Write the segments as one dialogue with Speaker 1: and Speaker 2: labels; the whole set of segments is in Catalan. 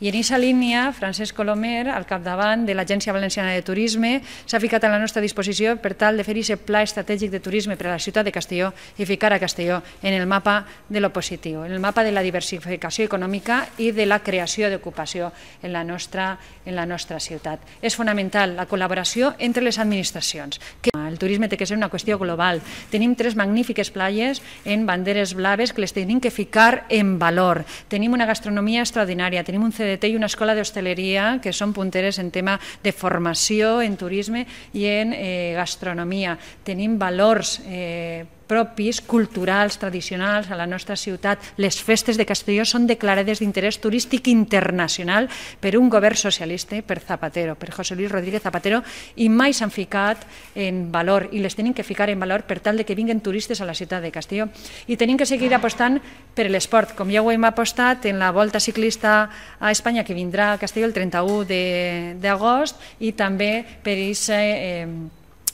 Speaker 1: I en aquesta línia, Francesc Colomer, al capdavant de l'Agència Valenciana de Turisme, s'ha ficat a la nostra disposició per tal de fer aquest pla estratègic de turisme per a la ciutat de Castelló i ficar a Castelló en el mapa de lo positiu, en el mapa de la diversificació econòmica i de la creació d'ocupació en, la nostra, en la nostra ciutat. És fonamental la col·laboració entre les administracions. El turisme té que ser una qüestió global. Tenim tres magnífiques playes en banderes blaves que les tenim que ficar en valor. Tenim una gastronomia extraordinària, hostelería. Tenim un CDT i una escola d'hostaleria que són punteres en tema de formació, en turisme i en eh, gastronomia. Tenim valors eh, propis, culturals, tradicionals a la nostra ciutat. Les festes de Castelló són declarades d'interès turístic internacional per un govern socialista, per Zapatero, per José Luis Rodríguez Zapatero, i mai s'han ficat en valor, i les tenim que ficar en valor per tal de que vinguin turistes a la ciutat de Castelló. I tenim que seguir apostant per l'esport, com ja ho hem apostat en la volta ciclista a Espanya, que vindrà a Castelló el 31 d'agost, i també per aquest Eh,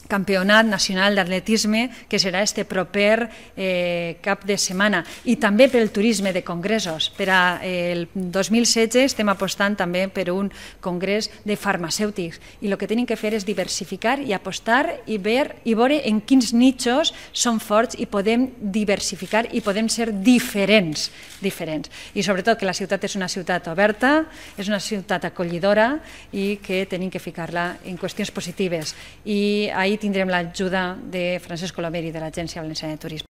Speaker 1: campionat nacional d'atletisme que serà este proper eh, cap de setmana i també pel turisme de congressos. Per a, eh, el 2016 estem apostant també per un congrés de farmacèutics i el que tenen que fer és diversificar i apostar i, ver, i veure en quins nichos són forts i podem diversificar i podem ser diferents, diferents. I sobretot que la ciutat és una ciutat oberta, és una ciutat acollidora i que tenim que ficar-la en qüestions positives. I ahir tindrem l'ajuda de Francesc Colomeri de l'Agència Valenciana de Turisme.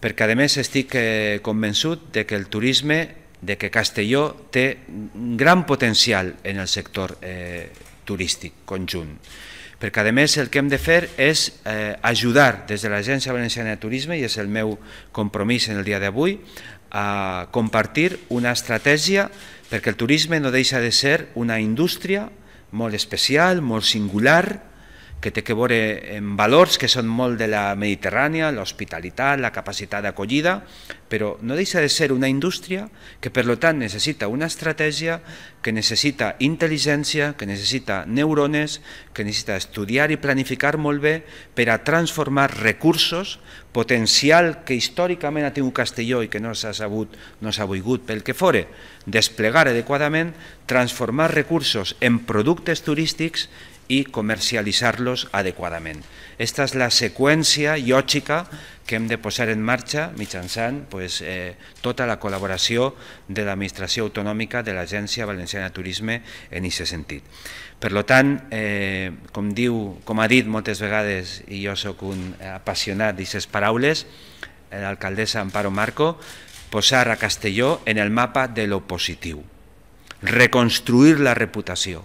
Speaker 2: Perquè, a més, estic eh, convençut de que el turisme, de que Castelló té un gran potencial en el sector eh, turístic conjunt perquè a més el que hem de fer és eh, ajudar des de l'Agència Valenciana de Turisme, i és el meu compromís en el dia d'avui, a compartir una estratègia perquè el turisme no deixa de ser una indústria molt especial, molt singular, que té que veure amb valors que són molt de la Mediterrània, l'hospitalitat, la capacitat d'acollida, però no deixa de ser una indústria que per tant necessita una estratègia, que necessita intel·ligència, que necessita neurones, que necessita estudiar i planificar molt bé per a transformar recursos, potencial que històricament ha tingut Castelló i que no s'ha sabut, no s'ha volgut pel que fore, desplegar adequadament, transformar recursos en productes turístics i comercialitzar-los adequadament. Aquesta és la seqüència lògica que hem de posar en marxa mitjançant pues, eh, tota la col·laboració de l'administració autonòmica de l'Agència Valenciana de Turisme en aquest sentit. Per tant, eh, com, diu, com ha dit moltes vegades, i jo sóc un apassionat d'aquestes paraules, eh, l'alcaldessa Amparo Marco, posar a Castelló en el mapa de lo positiu, reconstruir la reputació,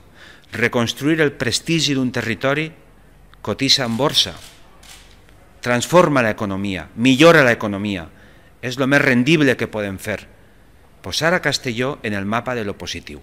Speaker 2: reconstruir el prestigi d'un territori cotitza en borsa, transforma l'economia, millora l'economia, és el més rendible que podem fer, posar a Castelló en el mapa de lo positiu.